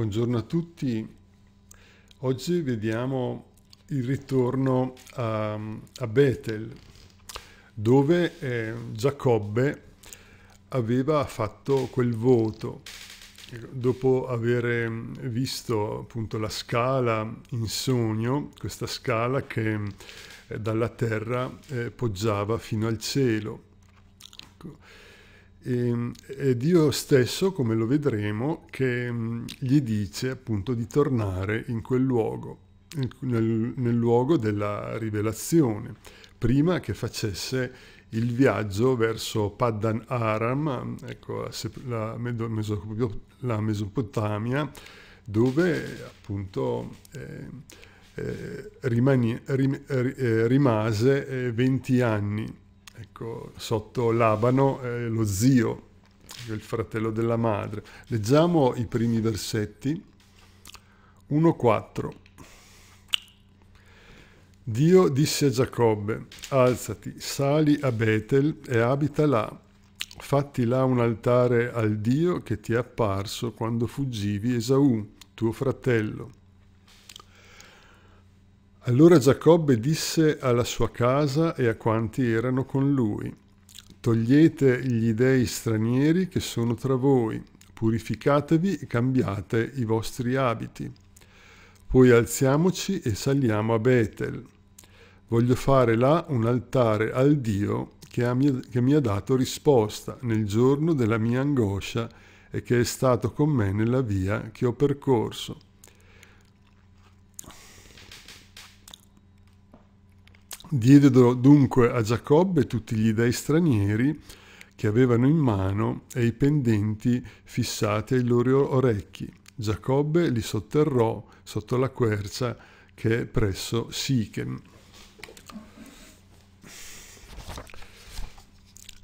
Buongiorno a tutti. Oggi vediamo il ritorno a, a Betel, dove eh, Giacobbe aveva fatto quel voto. Dopo aver mm, visto appunto la scala in sogno, questa scala che eh, dalla terra eh, poggiava fino al cielo. Ecco. E, ehm, è Dio stesso, come lo vedremo, che mm, gli dice appunto di tornare in quel luogo, nel, nel luogo della rivelazione, prima che facesse il viaggio verso Paddan Aram, ecco, la, la Mesopotamia, dove appunto eh, eh, rimane, rim, eh, rimase 20 eh, anni ecco, sotto Labano, eh, lo zio, il fratello della madre. Leggiamo i primi versetti. 1.4 Dio disse a Giacobbe, alzati, sali a Betel e abita là, fatti là un altare al Dio che ti è apparso quando fuggivi Esaù, tuo fratello allora Giacobbe disse alla sua casa e a quanti erano con lui, Togliete gli dei stranieri che sono tra voi, purificatevi e cambiate i vostri abiti. Poi alziamoci e saliamo a Betel. Voglio fare là un altare al Dio che, mia, che mi ha dato risposta nel giorno della mia angoscia e che è stato con me nella via che ho percorso Diedero dunque a Giacobbe tutti gli dei stranieri che avevano in mano e i pendenti fissati ai loro orecchi. Giacobbe li sotterrò sotto la quercia che è presso Sichem.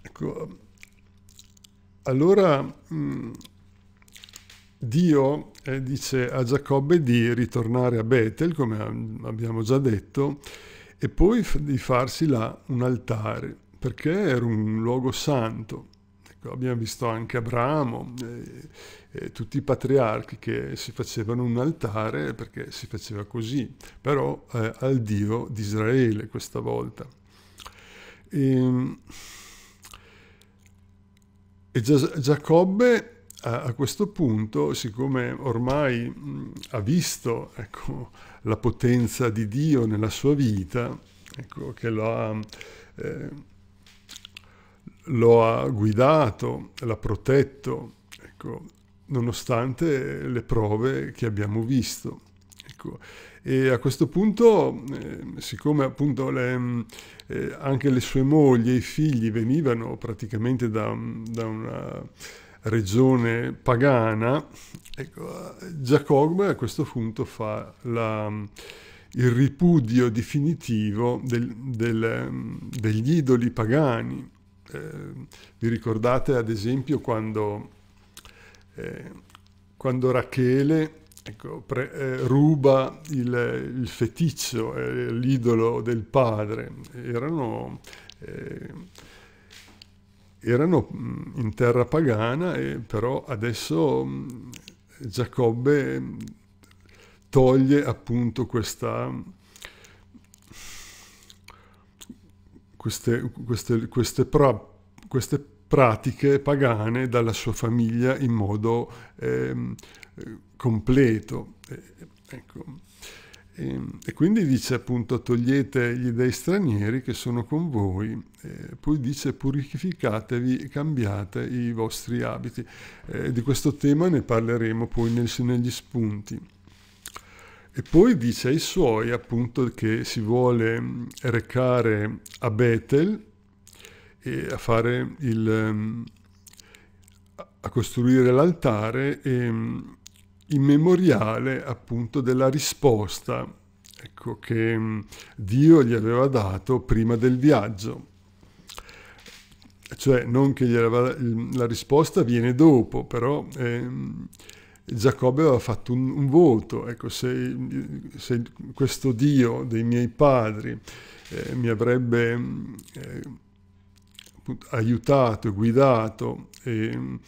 Ecco, allora mm, Dio eh, dice a Giacobbe di ritornare a Betel, come abbiamo già detto, e poi di farsi là un altare, perché era un luogo santo. Ecco, abbiamo visto anche Abramo e, e tutti i patriarchi che si facevano un altare perché si faceva così, però eh, al Dio di Israele questa volta. Ehm, e, e Giacobbe a, questo punto, siccome ormai mh, ha visto ecco, la potenza di Dio nella sua vita, ecco, che lo ha, eh, lo ha guidato, l'ha protetto, ecco, nonostante le prove che abbiamo visto. Ecco. E a questo punto, eh, siccome appunto le, eh, anche le sue mogli e i figli venivano praticamente da, da una regione pagana, ecco, Giacobbe a questo punto fa la, il ripudio definitivo del, del, degli idoli pagani. Eh, vi ricordate ad esempio quando, eh, quando Rachele ecco, pre, eh, ruba il, il feticcio, eh, l'idolo del padre? Erano eh, erano in terra pagana, e però adesso Giacobbe toglie appunto questa, queste, queste, queste, pra, queste, pratiche pagane dalla sua famiglia in modo eh, completo. Eh, ecco. E, ehm, e quindi dice appunto togliete gli dei stranieri che sono con voi, e eh, poi dice purificatevi, cambiate i vostri abiti. E eh, di questo tema ne parleremo poi nel, negli spunti. E poi dice ai suoi appunto che si vuole mm, recare a Betel e a fare il mm, a costruire l'altare e mm, in memoriale appunto della risposta ecco, che mm, Dio gli aveva dato prima del viaggio. Cioè non che aveva, la risposta viene dopo, però eh, Giacobbe aveva fatto un, un voto, ecco, se, se, questo Dio dei miei padri eh, mi avrebbe eh, aiutato, guidato ehm,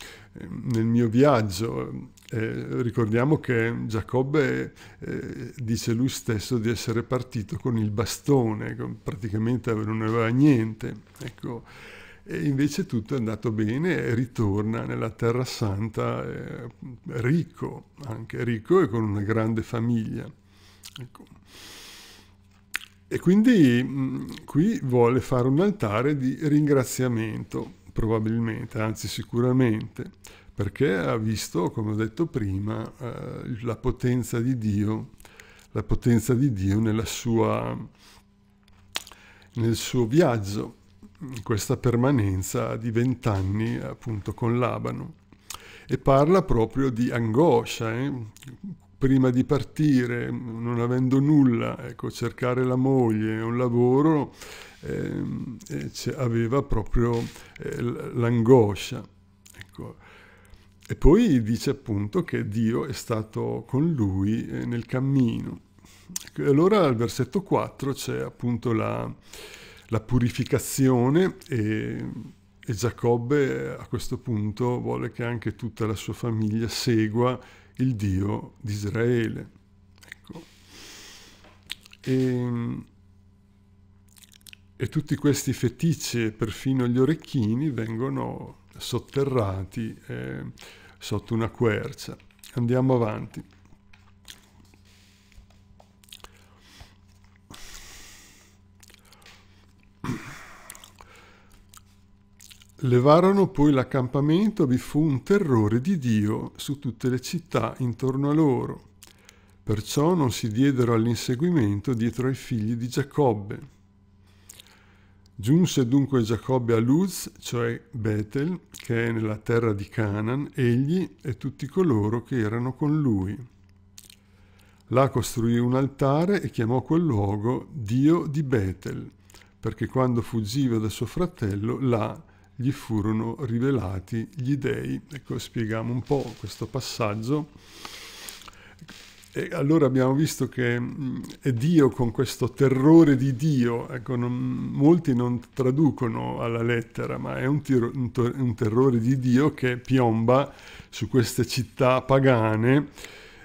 nel mio viaggio, eh, ricordiamo che Giacobbe eh, dice lui stesso di essere partito con il bastone, praticamente non aveva niente. Ecco. E invece tutto è andato bene e ritorna nella Terra Santa eh, ricco, anche ricco e con una grande famiglia. Ecco. E quindi mh, qui vuole fare un altare di ringraziamento, probabilmente, anzi sicuramente perché ha visto, come ho detto prima, eh, la potenza di Dio, la potenza di Dio nella sua, nel suo viaggio, in questa permanenza di vent'anni appunto con Labano. E parla proprio di angoscia, eh? prima di partire, non avendo nulla, ecco, cercare la moglie, un lavoro, eh, aveva proprio eh, l'angoscia. Ecco e poi dice appunto che Dio è stato con lui eh, nel cammino. Allora al versetto 4 c'è appunto la, la purificazione e, e Giacobbe eh, a questo punto vuole che anche tutta la sua famiglia segua il Dio di Israele. Ecco. E, ehm, e tutti questi fetici e perfino gli orecchini vengono sotterrati. Eh, sotto una quercia. Andiamo avanti. Levarono poi l'accampamento, vi fu un terrore di Dio su tutte le città intorno a loro. Perciò non si diedero all'inseguimento dietro ai figli di Giacobbe Giunse dunque Giacobbe a Luz, cioè Betel, che è nella terra di Canaan, egli e tutti coloro che erano con lui. Là costruì un altare e chiamò quel luogo Dio di Betel, perché quando fuggiva da suo fratello, là gli furono rivelati gli dei. Ecco, spieghiamo un po' questo passaggio e allora abbiamo visto che mm, è Dio con questo terrore di Dio, ecco, non, molti non traducono alla lettera, ma è un, tiro, un, un, terrore di Dio che piomba su queste città pagane,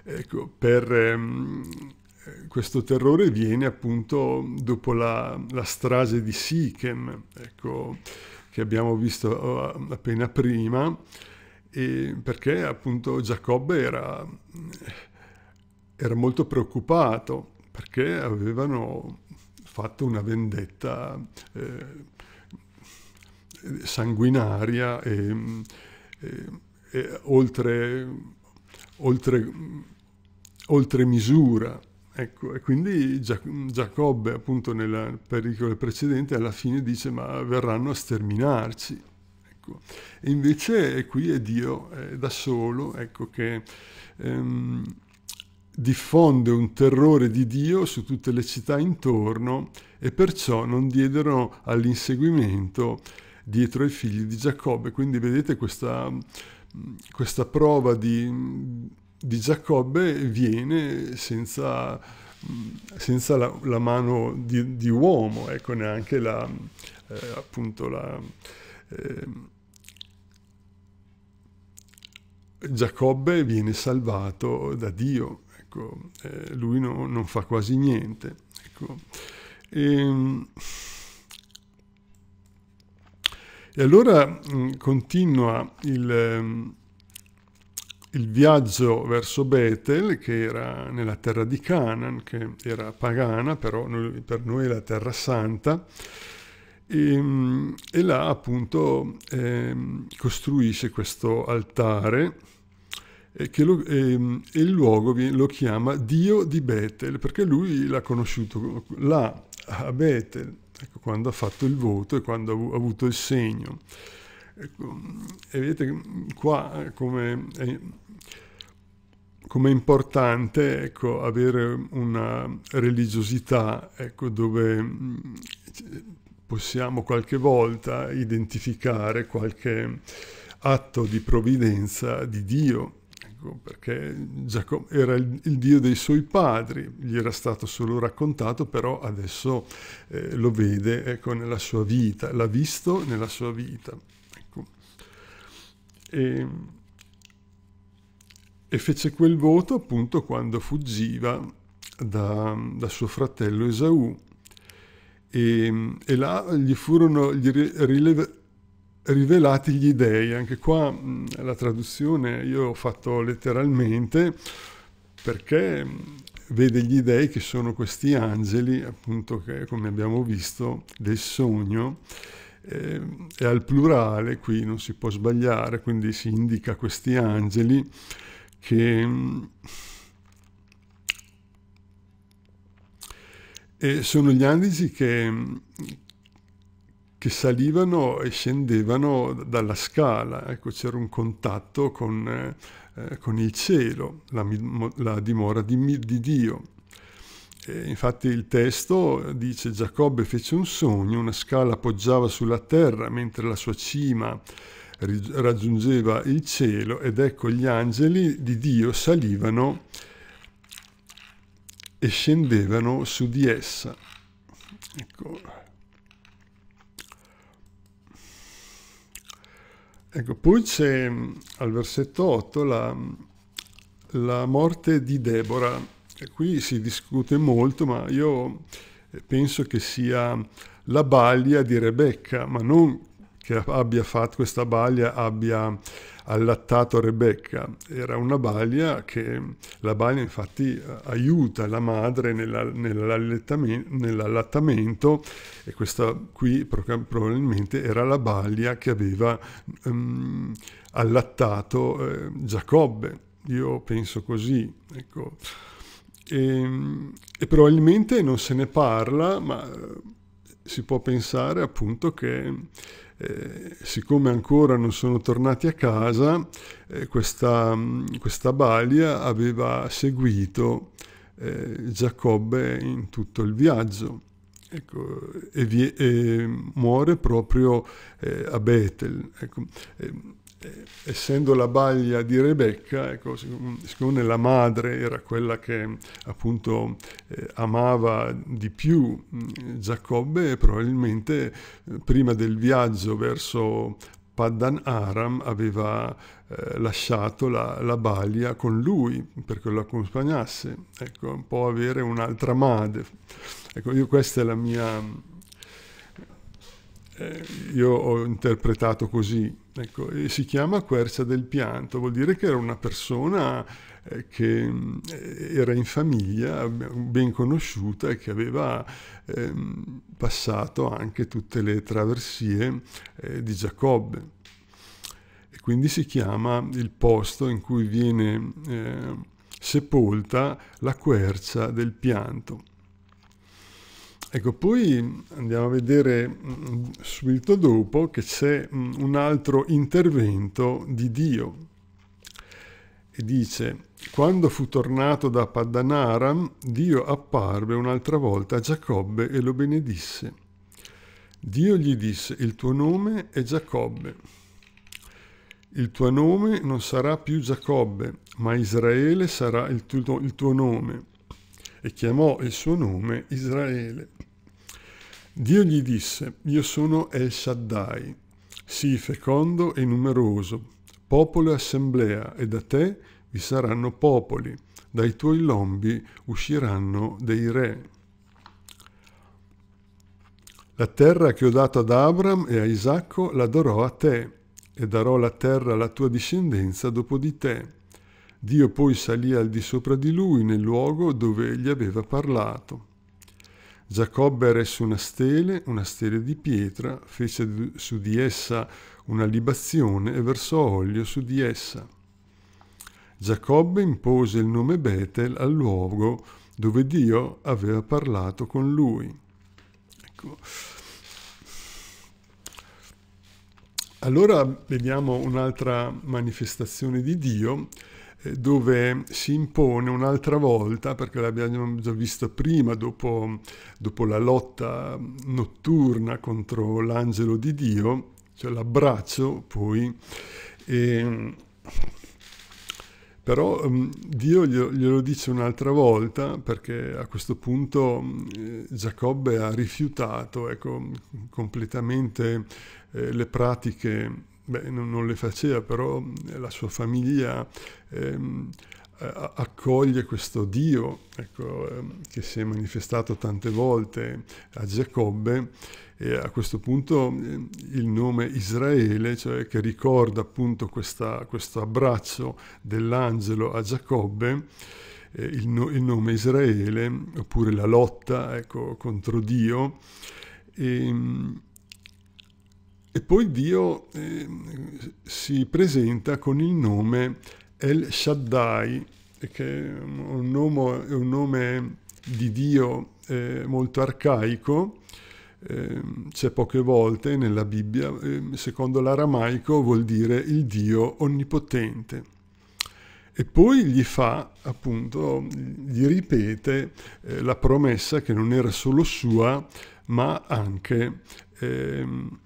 ecco, per, ehm, questo terrore viene appunto dopo la, la strage di Sichem, ecco, che abbiamo visto appena prima, perché appunto Giacobbe era era molto preoccupato perché avevano fatto una vendetta eh, sanguinaria e, e, e oltre, oltre, oltre, misura. Ecco, e quindi Giacobbe, appunto, nel pericolo precedente, alla fine dice: Ma verranno a sterminarci. Ecco. E invece qui è Dio è da solo ecco, che ehm, diffonde un terrore di Dio su tutte le città intorno e perciò non diedero all'inseguimento dietro ai figli di Giacobbe. Quindi vedete questa, mm, questa prova di, di, Giacobbe viene senza, mm, senza la, la, mano di, di, uomo, ecco neanche la, eh, appunto la... Eh, Giacobbe viene salvato da Dio ecco, eh, lui no, non fa quasi niente. Ecco. E, ehm, e allora mh, mm, continua il, ehm, il, viaggio verso Betel, che era nella terra di Canaan, che era pagana, però noi, per noi è la terra santa, e, ehm, mh, e là appunto eh, costruisce questo altare eh, che lo, eh, e il luogo lo chiama Dio di Betel, perché lui l'ha conosciuto là, a Betel, ecco, quando ha fatto il voto e quando ha avuto il segno. Ecco, e vedete qua eh, come è, come è importante ecco, avere una religiosità ecco, dove mm, possiamo qualche volta identificare qualche atto di provvidenza di Dio Giacomo, ecco, perché Giacomo era il, il, dio dei suoi padri, gli era stato solo raccontato, però adesso eh, lo vede ecco, nella sua vita, l'ha visto nella sua vita. Ecco. E, ehm, e, fece quel voto appunto quando fuggiva da, da suo fratello Esaù. E, ehm, e là gli furono, gli rilevati rivelati gli dèi. Anche qua mh, la traduzione io ho fatto letteralmente perché vede gli dèi che sono questi angeli, appunto che come abbiamo visto del sogno, eh, è al plurale, qui non si può sbagliare, quindi si indica questi angeli che... Mh, sono gli andici che, che salivano e scendevano dalla scala, ecco, c'era un contatto con, eh, con il cielo, la, la dimora di, di Dio. E infatti il testo dice Giacobbe fece un sogno, una scala poggiava sulla terra mentre la sua cima raggiungeva il cielo ed ecco gli angeli di Dio salivano e scendevano su di essa. Ecco. Ecco, poi c'è mm, al versetto 8 la, mm, la morte di Deborah. E qui si discute molto, ma io eh, penso che sia la baglia di Rebecca, ma non che abbia fatto questa baglia abbia allattato Rebecca. Era una balia che la balia infatti eh, aiuta la madre nell'allattamento, e questa qui probabilmente era la balia che aveva um, allattato eh, Giacobbe. Io penso così. Ecco. E, ehm, e probabilmente non se ne parla, ma eh, si può pensare appunto che eh, siccome ancora non sono tornati a casa, eh, questa, questa, balia aveva seguito eh, Giacobbe in tutto il viaggio ecco, e, vie, e, muore proprio eh, a Betel. Ecco, ehm, eh, essendo la baglia di Rebecca, ecco, siccome la madre era quella che appunto eh, amava di più mm, Giacobbe, probabilmente eh, prima del viaggio verso Paddan Aram aveva eh, lasciato la, la, baglia con lui perché lo accompagnasse, ecco, un avere un'altra madre. Ecco, io questa è la mia eh, io ho interpretato così, ecco, e si chiama quercia del pianto, vuol dire che era una persona eh, che eh, era in famiglia, ben conosciuta e che aveva eh, passato anche tutte le traversie eh, di Giacobbe. E quindi si chiama il posto in cui viene sepolta la quercia del pianto. Ecco, poi andiamo a vedere mm, subito dopo che c'è mm, un altro intervento di Dio. E dice, quando fu tornato da Paddanaram, Dio apparve un'altra volta a Giacobbe e lo benedisse. Dio gli disse, il tuo nome è Giacobbe. Il tuo nome non sarà più Giacobbe, ma Israele sarà il tuo, il tuo nome. E chiamò il suo nome Israele. Dio gli disse, io sono El Shaddai, sii fecondo e numeroso, popolo e assemblea, e da te vi saranno popoli, dai tuoi lombi usciranno dei re. La terra che ho dato ad Abram e a Isacco la darò a te, e darò la terra alla tua discendenza dopo di te. Dio poi salì al di sopra di lui nel luogo dove gli aveva parlato. Giacobbe eresse una stele, una stele di pietra, fece su di essa una libazione e versò olio su di essa. Giacobbe impose il nome Betel al luogo dove Dio aveva parlato con lui. Ecco. Allora vediamo un'altra manifestazione di Dio eh, dove si impone un'altra volta, perché l'abbiamo già visto prima, dopo, dopo la lotta notturna contro l'angelo di Dio, cioè l'abbraccio poi, e, ehm, però ehm, Dio glielo, dice un'altra volta perché a questo punto eh, Giacobbe ha rifiutato ecco, completamente eh, le pratiche beh, non, non, le faceva, però eh, la sua famiglia ehm, accoglie questo Dio ecco, ehm, che si è manifestato tante volte a Giacobbe e a questo punto ehm, il nome Israele, cioè che ricorda appunto questa, questo abbraccio dell'angelo a Giacobbe, eh, il, no, il, nome Israele, oppure la lotta ecco, contro Dio. E, ehm, e poi Dio eh, si presenta con il nome El Shaddai, che è un nome, è un nome di Dio eh, molto arcaico, eh, c'è poche volte nella Bibbia, ehm, secondo l'aramaico vuol dire il Dio onnipotente. E poi gli fa, appunto, gli ripete eh, la promessa che non era solo sua, ma anche... Ehm,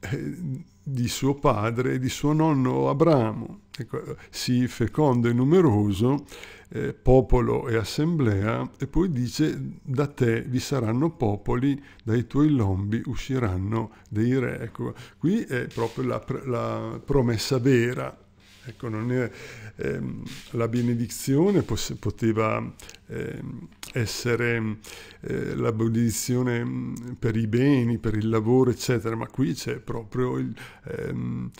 eh, di suo padre e di suo nonno Abramo. Ecco, sii fecondo e numeroso, eh, popolo e assemblea, e poi dice da te vi saranno popoli, dai tuoi lombi usciranno dei re. Ecco, qui è proprio la, la promessa vera. Ecco, è, ehm, la benedizione poteva ehm, essere eh, la benedizione per i beni, per il lavoro, eccetera, ma qui c'è proprio il, ehm,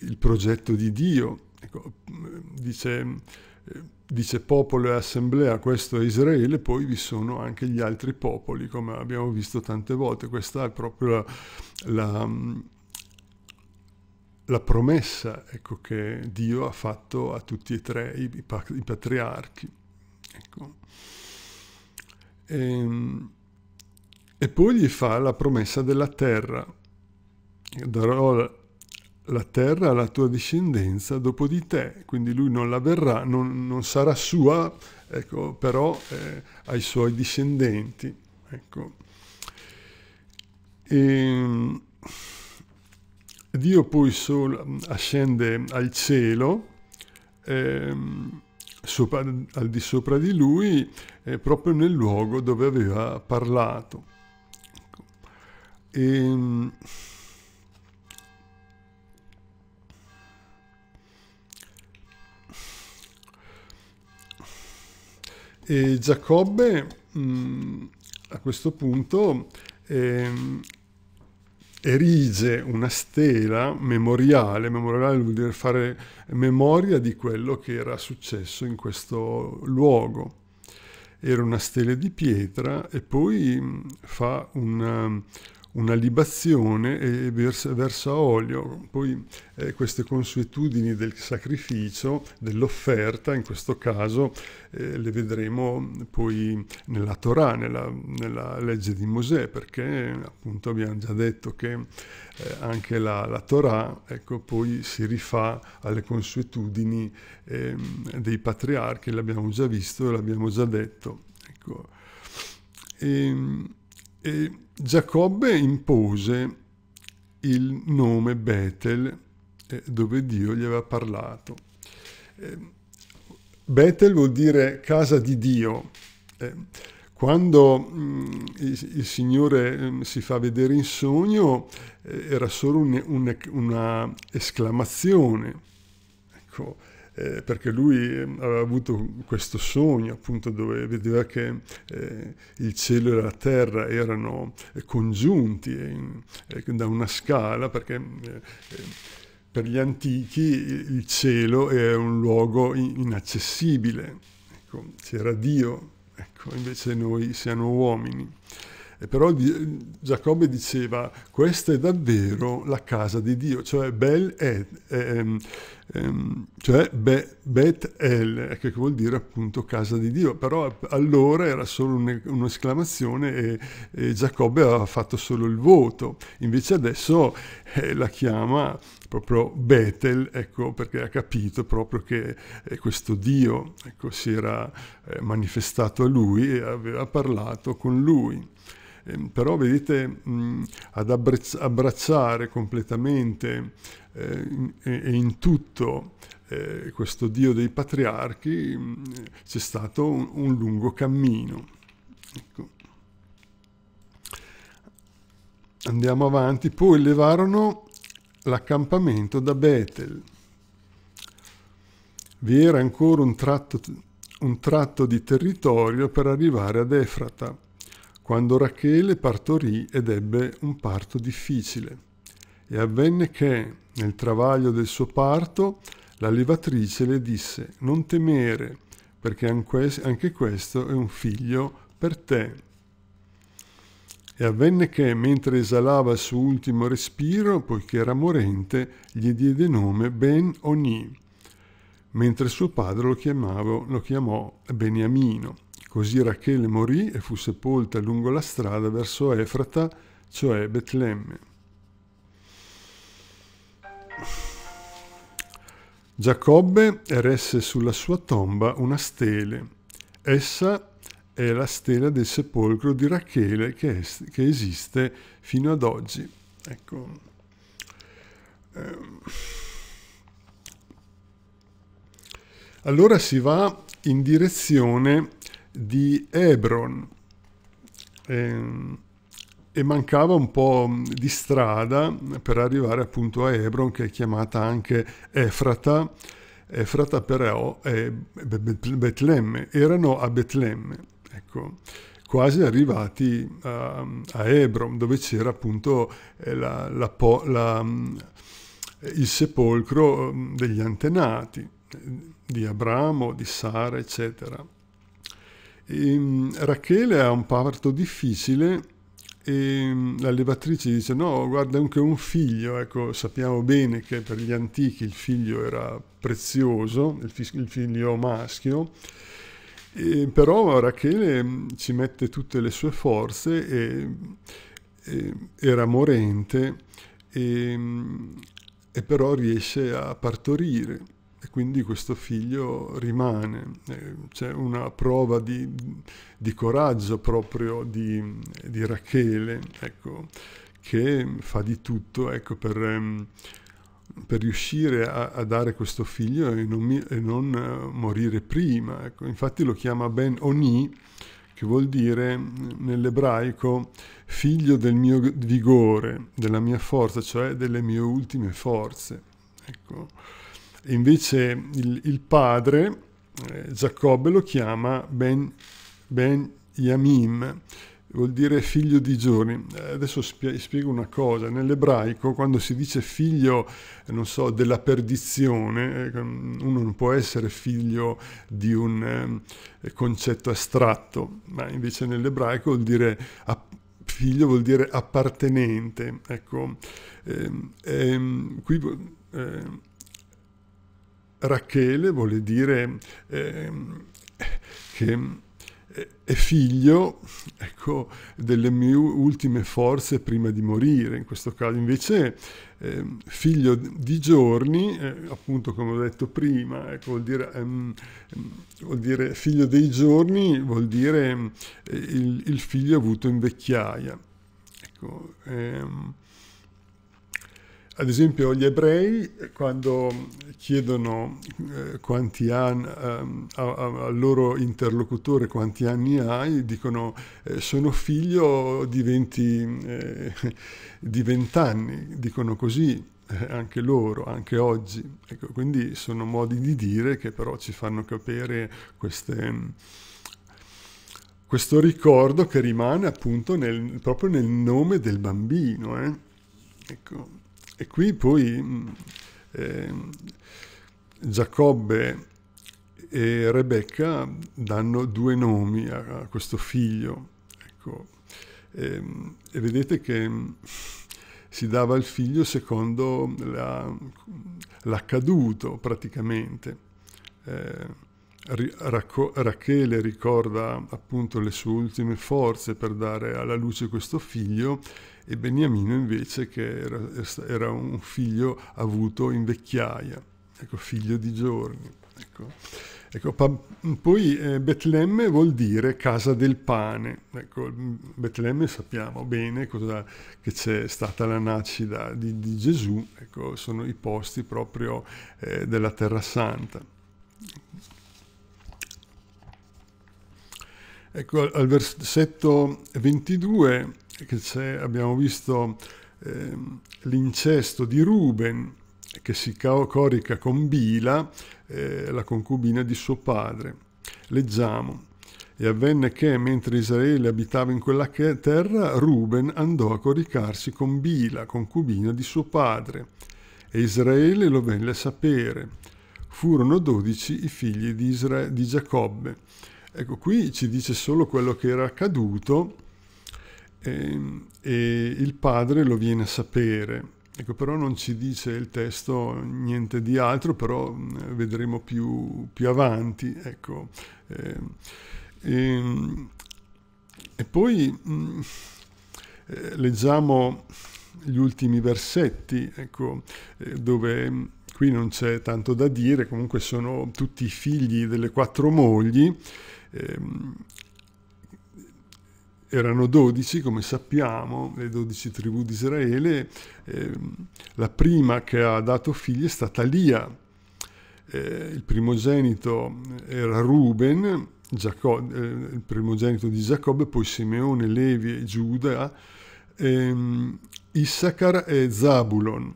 il, progetto di Dio. Ecco, dice, eh, dice popolo e assemblea, questo è Israele, poi vi sono anche gli altri popoli, come abbiamo visto tante volte. Questa è proprio la, la la promessa ecco, che Dio ha fatto a tutti e tre i, i patriarchi. Ecco. E, ehm, e, poi gli fa la promessa della terra. Darò la, terra alla tua discendenza dopo di te, quindi lui non la verrà, non, non sarà sua, ecco, però eh, ai suoi discendenti. Ecco. E, ehm, Dio poi mm, ascende al cielo, ehm, sopra, al di sopra di lui, eh, proprio nel luogo dove aveva parlato. E, ehm, e Giacobbe mh, mm, a questo punto eh, erige una stela memoriale, memoriale vuol dire fare memoria di quello che era successo in questo luogo. Era una stele di pietra e poi fa un, una libazione e versa olio. Poi eh, queste consuetudini del sacrificio, dell'offerta, in questo caso eh, le vedremo poi nella Torah, nella, nella, legge di Mosè, perché appunto abbiamo già detto che eh, anche la, la Torah ecco, poi si rifà alle consuetudini ehm, dei patriarchi, l'abbiamo già visto e l'abbiamo già detto. Ecco. Ehm, e, e Giacobbe impose il nome Betel eh, dove Dio gli aveva parlato. Eh, Betel vuol dire casa di Dio. Eh, quando mh, mm, il, il, Signore mh, mm, si fa vedere in sogno eh, era solo un'esclamazione. Un, ecco, eh, perché lui ehm, aveva avuto questo sogno appunto dove vedeva che eh, il cielo e la terra erano eh, congiunti eh, in, eh, da una scala perché per gli antichi il cielo è un luogo inaccessibile, ecco, c'era Dio, ecco, invece noi siamo uomini. E però Giacobbe diceva, questa è davvero la casa di Dio, cioè Bel è, è, Ehm, cioè Be- Bet El, eh, che vuol dire appunto casa di Dio, però allora era solo un, un'esclamazione e, e, Giacobbe aveva fatto solo il voto, invece adesso eh, la chiama proprio Betel, ecco, perché ha capito proprio che eh, questo Dio ecco, si era eh, manifestato a lui e aveva parlato con lui. Ehm, però vedete mh, ad abbracciare completamente eh, e in tutto eh, questo Dio dei patriarchi mh, c'è stato un, un lungo cammino. Ecco. Andiamo avanti, poi levarono l'accampamento da Betel. Vi era ancora un tratto, un tratto di territorio per arrivare ad Efrata quando Rachele partorì ed ebbe un parto difficile. E avvenne che, nel travaglio del suo parto, la levatrice le disse, non temere, perché anche questo è un figlio per te. E avvenne che, mentre esalava il suo ultimo respiro, poiché era morente, gli diede nome Ben Oni, mentre suo padre lo, chiamavo, lo chiamò Beniamino Così Rachele morì e fu sepolta lungo la strada verso Efrata, cioè Betlemme. Giacobbe eresse sulla sua tomba una stele. Essa è la stela del sepolcro di Rachele che, che esiste fino ad oggi. Ecco. Ehm. Allora si va in direzione di Hebron e, ehm, e, mancava un po' di strada per arrivare appunto a Hebron che è chiamata anche Efrata, Efrata però è Betlemme, erano a Betlemme, ecco quasi arrivati a, a Hebron, dove c'era appunto eh, la, la, la, il sepolcro ehm, degli antenati di Abramo, di Sara, eccetera. E, ehm, Rachele ha un parto difficile e mm, la levatrice dice no, guarda anche un figlio, ecco sappiamo bene che per gli antichi il figlio era prezioso, il, fi- il figlio maschio, e, però Rachele mm, ci mette tutte le sue forze e, e era morente e mm, però riesce a partorire e quindi questo figlio rimane. Eh, c'è una prova di, di coraggio proprio di, di Rachele, ecco, che fa di tutto ecco, per, ehm, per, riuscire a, a, dare questo figlio e non, mi, e non eh, morire prima. Ecco. Infatti lo chiama Ben Oni, che vuol dire mm, nell'ebraico figlio del mio vigore, della mia forza, cioè delle mie ultime forze. Ecco Invece il, il padre, eh, Giacobbe, lo chiama Ben, ben Yamim, vuol dire figlio di giorni. Adesso spiego una cosa, nell'ebraico quando si dice figlio, non so, della perdizione, eh, uno non può essere figlio di un eh, concetto astratto, ma invece nell'ebraico vuol dire figlio vuol dire appartenente. Ecco, ehm, ehm, qui... Ehm, Rachele vuole dire ehm, eh, che è figlio ecco, delle mie ultime forze prima di morire, in questo caso invece eh, figlio di giorni, eh, appunto come ho detto prima, ecco, vuol, dire, ehm, ehm, vuol, dire, figlio dei giorni, vuol dire eh, il, il, figlio avuto in vecchiaia. Ecco, ehm, ad esempio gli ebrei quando chiedono eh, an, ehm, a, al loro interlocutore quanti anni hai, dicono eh, sono figlio di 20, eh, di 20 anni, dicono così eh, anche loro, anche oggi. Ecco, quindi sono modi di dire che però ci fanno capire queste, questo ricordo che rimane appunto nel, proprio nel nome del bambino. Eh. Ecco. E qui poi eh, Giacobbe e Rebecca danno due nomi a, a questo figlio. Ecco. E, ehm, e, vedete che mm, si dava il figlio secondo l'accaduto praticamente. Eh, Racco, Rachele ricorda appunto le sue ultime forze per dare alla luce questo figlio e Beniamino invece che era, era un figlio avuto in vecchiaia, ecco, figlio di giorni. Ecco. Ecco, pa- poi eh, Betlemme vuol dire casa del pane. Ecco, Betlemme sappiamo bene cosa, che c'è stata la nascita di, di Gesù, ecco, sono i posti proprio eh, della Terra Santa. Ecco, al versetto 22 che abbiamo visto eh, l'incesto di Ruben che si corica con Bila, eh, la concubina di suo padre. Leggiamo. E avvenne che, mentre Israele abitava in quella terra, Ruben andò a coricarsi con Bila, concubina di suo padre. E Israele lo venne a sapere. Furono dodici i figli di, Isra- di Giacobbe. Ecco, qui ci dice solo quello che era accaduto e, ehm, e il padre lo viene a sapere. Ecco, però non ci dice il testo niente di altro, però vedremo più, più avanti. Ecco. E, ehm, e, ehm, e poi mh, eh, leggiamo gli ultimi versetti, ecco, eh, dove qui non c'è tanto da dire, comunque sono tutti figli delle quattro mogli erano 12, come sappiamo, le 12 tribù di Israele. Eh, la prima che ha dato figli è stata Lia. Eh, il primogenito era Ruben, Giacobbe, eh, il primogenito di Giacobbe, poi Simeone, Levi e Giuda, ehm, Issachar e Zabulon.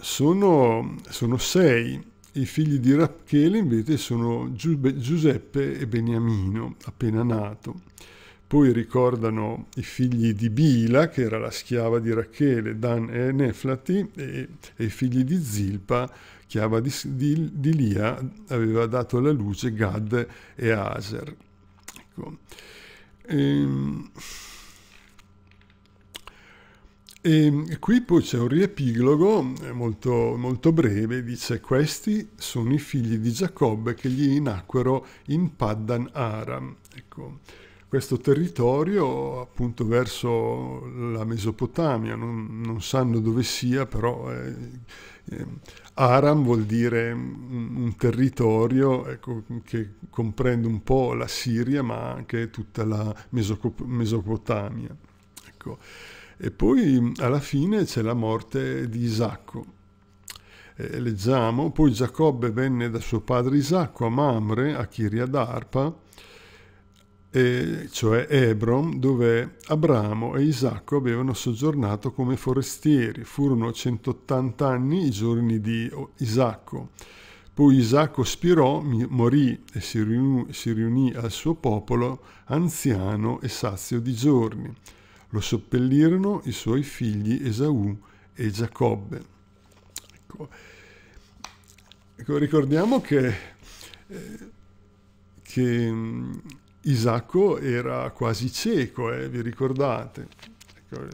Sono, sono sei i figli di Rachele invece sono Giuseppe e Beniamino, appena nato. Poi ricordano i figli di Bila, che era la schiava di Rachele, Dan e Neflati, e, e i figli di Zilpa, chiava di, di, di, Lia, aveva dato alla luce Gad e Aser. Ecco. Ehm e qui poi c'è un riepilogo eh, molto, molto, breve, dice questi sono i figli di Giacobbe che gli nacquero in Paddan Aram. Ecco, questo territorio appunto verso la Mesopotamia, non, non sanno dove sia, però eh, eh, Aram vuol dire un, un territorio ecco, che comprende un po' la Siria ma anche tutta la Mesopotamia. Ecco. E poi alla fine c'è la morte di Isacco. Eh, leggiamo, poi Giacobbe venne da suo padre Isacco a Mamre, a Kiriadarpa, eh, cioè Hebron, dove Abramo e Isacco avevano soggiornato come forestieri. Furono 180 anni i giorni di Isacco. Poi Isacco spirò, morì e si riunì, si riunì al suo popolo, anziano e sazio di giorni. Lo seppellirono i suoi figli Esaù e Giacobbe. Ecco. Ecco, ricordiamo che, eh, che mm, Isacco era quasi cieco, eh, vi ricordate? Ecco,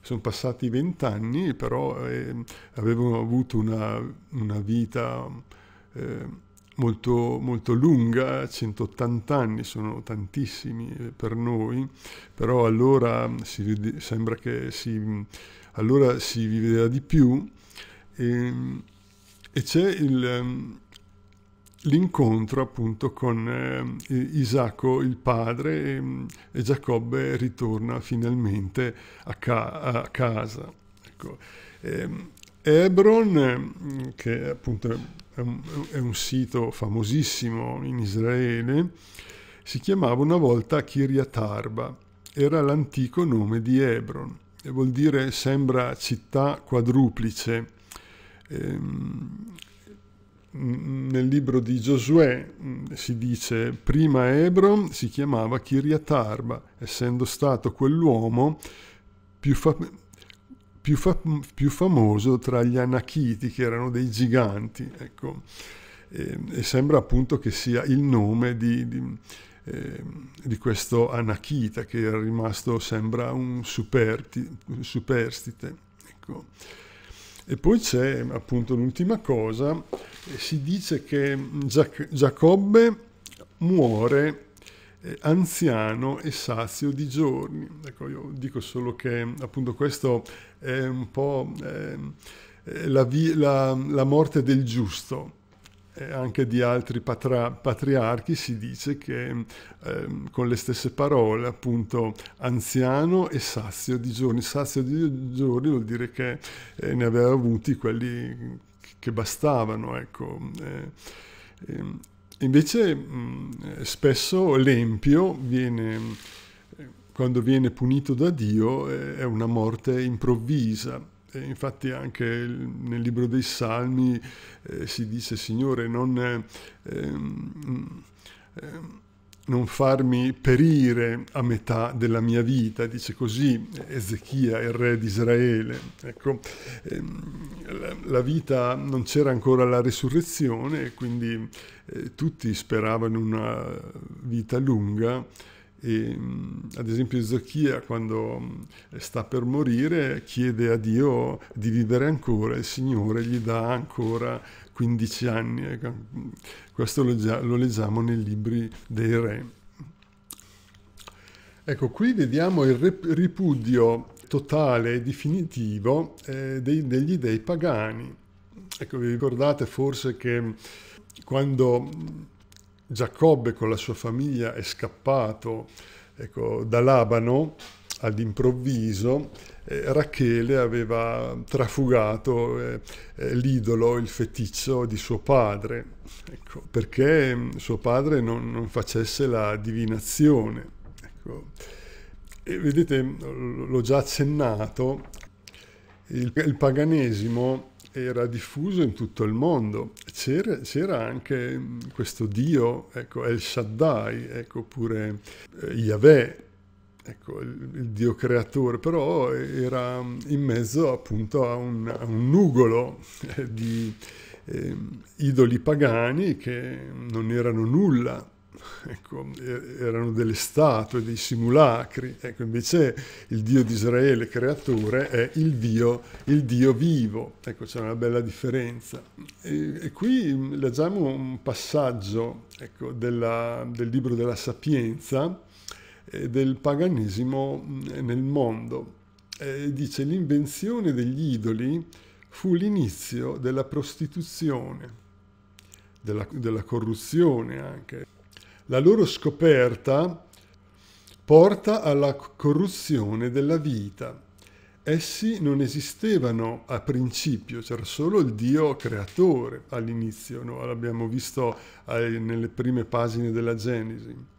sono passati vent'anni, però eh, avevano avuto una, una vita eh, molto, molto lunga, 180 anni sono tantissimi eh, per noi, però allora si, sembra che si, allora si viveva di più e, ehm, e c'è il ehm, l'incontro appunto con eh, Isacco il padre e, ehm, e Giacobbe ritorna finalmente a, ca- a casa. Ecco. E, Hebron, che appunto è un sito famosissimo in Israele, si chiamava una volta Kiryat Arba, era l'antico nome di Hebron, e vuol dire sembra città quadruplice. Ehm, nel libro di Giosuè si dice prima Hebron si chiamava Arba, essendo stato quell'uomo più, fam- più, fa più famoso tra gli anachiti, che erano dei giganti, ecco. e, e, sembra appunto che sia il nome di, di, eh, di questo anachita, che era rimasto, sembra, un superti, superstite. Ecco. E poi c'è appunto l'ultima cosa, si dice che Giac- Giacobbe muore eh, anziano e sazio di giorni. Ecco, io dico solo che appunto questo è un po' ehm, eh, la, vi- la, la, morte del giusto. Eh, anche di altri patra- patriarchi si dice che ehm, con le stesse parole, appunto, anziano e sazio di giorni. Sazio di giorni vuol dire che eh, ne aveva avuti quelli che bastavano, ecco. Eh, ehm, Invece mm, spesso l'empio viene, quando viene punito da Dio eh, è una morte improvvisa. E infatti anche nel libro dei Salmi eh, si dice Signore non... Eh, mh, mm, ehm, non farmi perire a metà della mia vita, dice così Ezechia, il re di Israele. Ecco, ehm, la vita non c'era ancora la risurrezione, quindi eh, tutti speravano una vita lunga. E, mm, ad esempio Ezechia quando mm, sta per morire chiede a Dio di vivere ancora, il Signore gli dà ancora 15 anni. Ecco. Questo lo, già, lo leggiamo nei libri dei re. Ecco, qui vediamo il ripudio totale e definitivo eh, dei, degli dei pagani. Ecco, vi ricordate forse che quando Giacobbe con la sua famiglia è scappato ecco, da Labano all'improvviso, eh, Rachele aveva trafugato eh, eh, l'idolo, il feticcio di suo padre, ecco, perché mm, suo padre non, non facesse la divinazione. Ecco. E vedete, l'ho già accennato, il, il paganesimo era diffuso in tutto il mondo. C'era, c'era anche mm, questo dio, ecco, El Shaddai, ecco, oppure eh, Yahweh, ecco, il, il, Dio creatore, però era in mezzo appunto a un, a un nugolo eh, di eh, idoli pagani che non erano nulla, ecco, er-, erano delle statue, dei simulacri, ecco, invece il Dio di Israele creatore è il Dio, il Dio vivo, ecco, c'è una bella differenza. E, e qui leggiamo un passaggio ecco, della, del libro della Sapienza, eh, del paganesimo mm, nel mondo. Eh, dice l'invenzione degli idoli fu l'inizio della prostituzione, della, della corruzione anche. La loro scoperta porta alla corruzione della vita. Essi non esistevano a principio, c'era solo il Dio creatore all'inizio, no? l'abbiamo visto eh, nelle prime pagine della Genesi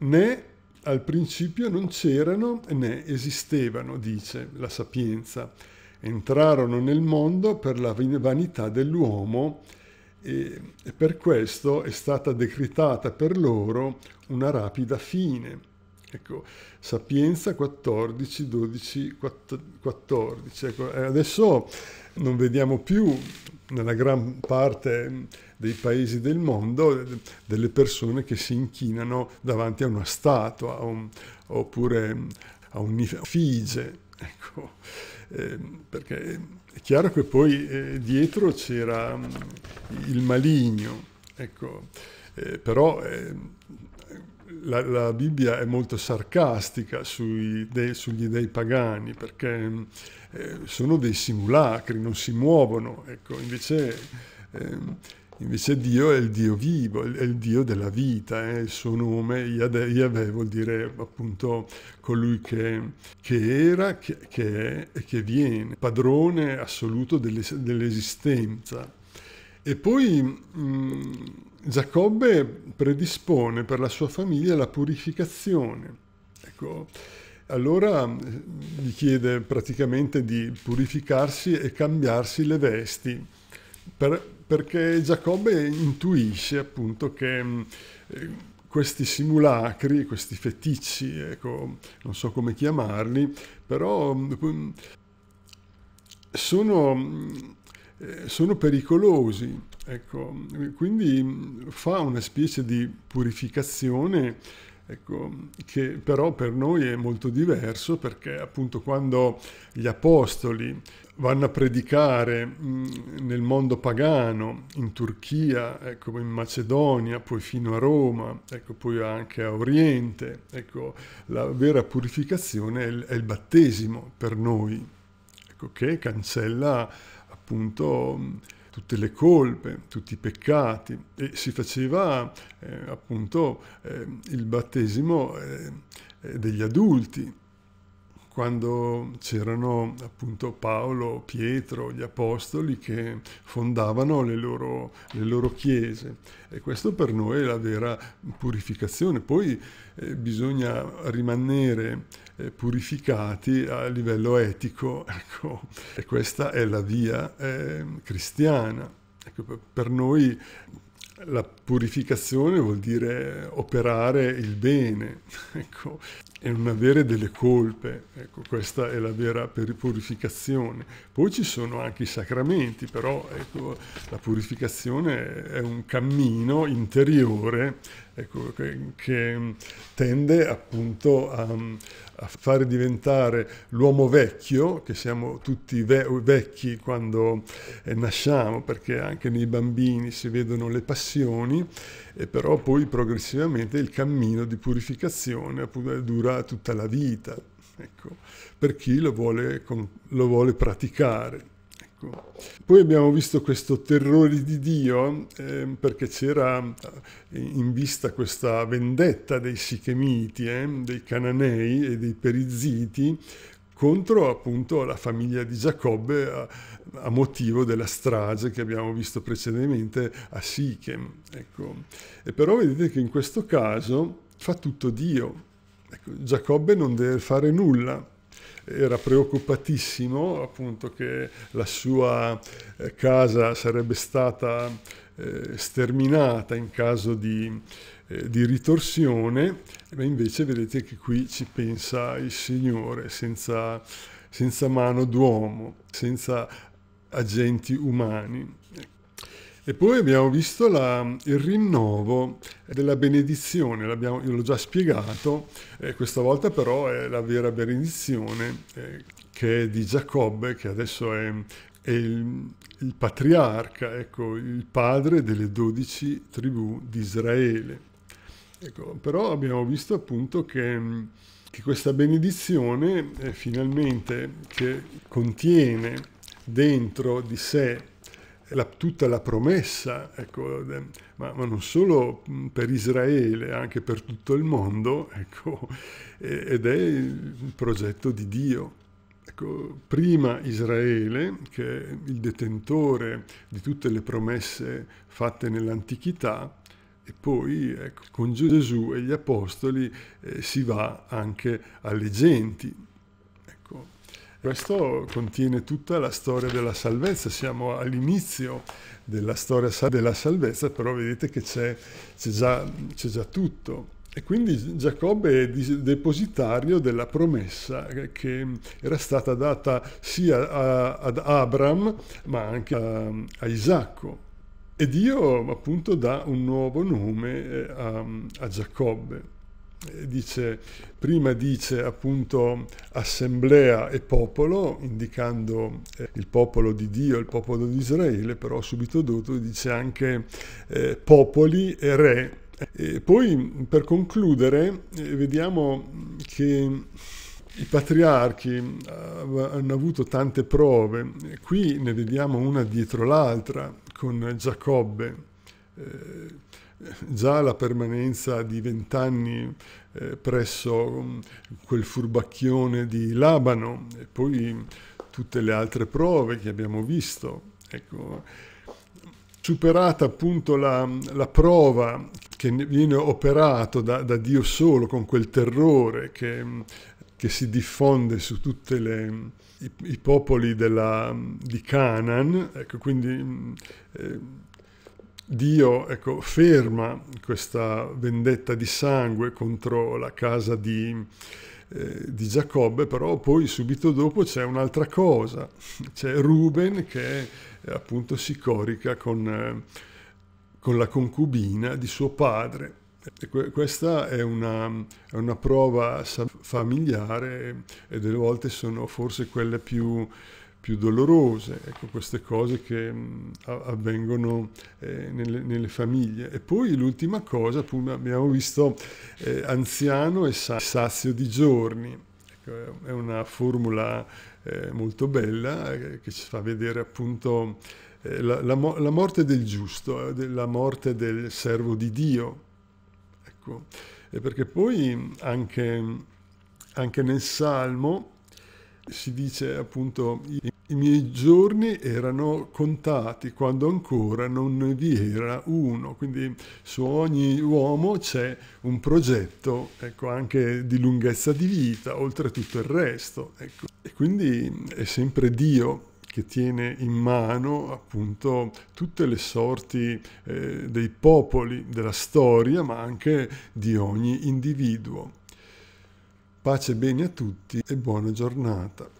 né al principio non c'erano né esistevano, dice la sapienza. Entrarono nel mondo per la vanità dell'uomo e per questo è stata decretata per loro una rapida fine. Ecco, Sapienza 14, 12, 14. Ecco, adesso non vediamo più nella gran parte dei paesi del mondo delle persone che si inchinano davanti a una statua a un, oppure a un'effigie. Ecco, eh, perché è chiaro che poi eh, dietro c'era um, il maligno, ecco, eh, però ehm, la, la, Bibbia è molto sarcastica sui dei, sugli dei pagani perché mm, eh, sono dei simulacri, non si muovono. Ecco, invece, eh, invece, Dio è il Dio vivo, è il Dio della vita, eh. il suo nome Yahweh vuol dire appunto colui che, che era, che, che, è e che viene, padrone assoluto dell'es- dell'esistenza. E poi mh, mm, Giacobbe predispone per la sua famiglia la purificazione. Ecco, allora mm, gli chiede praticamente di purificarsi e cambiarsi le vesti, per, perché Giacobbe intuisce appunto che mm, eh, questi simulacri, questi feticci, ecco, non so come chiamarli, però mm, sono, eh, sono pericolosi. Ecco, quindi fa una specie di purificazione Ecco, che però per noi è molto diverso perché appunto quando gli apostoli vanno a predicare nel mondo pagano, in Turchia, ecco, in Macedonia, poi fino a Roma, ecco, poi anche a Oriente, ecco, la vera purificazione è il, è il battesimo per noi, ecco, che cancella appunto... Mh, tutte le colpe, tutti i peccati e si faceva eh, appunto eh, il battesimo eh, degli adulti quando c'erano appunto Paolo, Pietro, gli apostoli che fondavano le loro, le loro chiese. E questo per noi è la vera purificazione. Poi eh, bisogna rimanere eh, purificati a livello etico, ecco. e questa è la via eh, cristiana. Ecco, per noi la purificazione vuol dire operare il bene, ecco, e non avere delle colpe, ecco, questa è la vera purificazione. Poi ci sono anche i sacramenti, però ecco, la purificazione è un cammino interiore ecco, che, che, mm, tende appunto a, mm, a fare diventare l'uomo vecchio, che siamo tutti ve- vecchi quando eh, nasciamo, perché anche nei bambini si vedono le passioni, e però poi progressivamente il cammino di purificazione appunto, eh, dura tutta la vita, ecco, per chi lo vuole, con, lo vuole praticare. Ecco. Poi abbiamo visto questo terrore di Dio eh, perché c'era eh, in vista questa vendetta dei Sichemiti, eh, dei Cananei e dei Perizziti contro appunto la famiglia di Giacobbe a, eh, a, motivo della strage che abbiamo visto precedentemente a Sichem. Ecco. E però vedete che in questo caso fa tutto Dio. Ecco, Giacobbe non deve fare nulla era preoccupatissimo appunto che la sua eh, casa sarebbe stata eh, sterminata in caso di, eh, di ritorsione, ma invece vedete che qui ci pensa il Signore senza, senza mano d'uomo, senza agenti umani. E poi abbiamo visto la, il rinnovo della benedizione, io l'ho già spiegato, eh, questa volta però è la vera benedizione eh, che è di Giacobbe, che adesso è, è il, il, patriarca, ecco, il padre delle dodici tribù di Israele. Ecco, però abbiamo visto appunto che, che questa benedizione eh, finalmente che contiene dentro di sé la, tutta la promessa, ecco, ma, ma, non solo mm, per Israele, anche per tutto il mondo, ecco, ed è il progetto di Dio. Ecco, prima Israele, che è il detentore di tutte le promesse fatte nell'antichità, e poi ecco, con Gesù e gli Apostoli eh, si va anche alle genti. Questo contiene tutta la storia della salvezza, siamo all'inizio della storia della salvezza, però vedete che c'è, c'è, già, c'è già tutto. E quindi Giacobbe è depositario della promessa che era stata data sia ad Abram ma anche a, a Isacco. E Dio appunto dà un nuovo nome eh, a, a Giacobbe. Eh, dice, prima dice appunto assemblea e popolo, indicando eh, il popolo di Dio, il popolo di Israele, però subito dopo dice anche eh, popoli e re. E poi per concludere eh, vediamo che i patriarchi hanno avuto tante prove, qui ne vediamo una dietro l'altra con Giacobbe già la permanenza di vent'anni eh, presso mm, quel furbacchione di Labano e poi tutte le altre prove che abbiamo visto. Ecco, superata appunto la, la prova che viene operato da, da, Dio solo con quel terrore che, che si diffonde su tutti i, i, popoli della, di Canaan, ecco, quindi mm, eh, Dio ecco, ferma questa vendetta di sangue contro la casa di, eh, di Giacobbe, però poi subito dopo c'è un'altra cosa, c'è Ruben che eh, appunto si corica con, eh, con, la concubina di suo padre. Que questa è una, è una prova familiare e delle volte sono forse quelle più più dolorose, ecco, queste cose che mh, mm, avvengono eh, nelle, nelle, famiglie. E poi l'ultima cosa, appunto, abbiamo visto eh, anziano e sazio di giorni. Ecco, è una formula eh, molto bella eh, che ci fa vedere appunto eh, la, la, mo- la, morte del giusto, eh, la morte del servo di Dio. Ecco, perché poi mm, anche, anche nel Salmo si dice appunto i miei giorni erano contati quando ancora non vi era uno, quindi su ogni uomo c'è un progetto, ecco, anche di lunghezza di vita, oltre a tutto il resto. Ecco. E quindi è sempre Dio che tiene in mano appunto tutte le sorti eh, dei popoli, della storia, ma anche di ogni individuo. Pace e bene a tutti e buona giornata.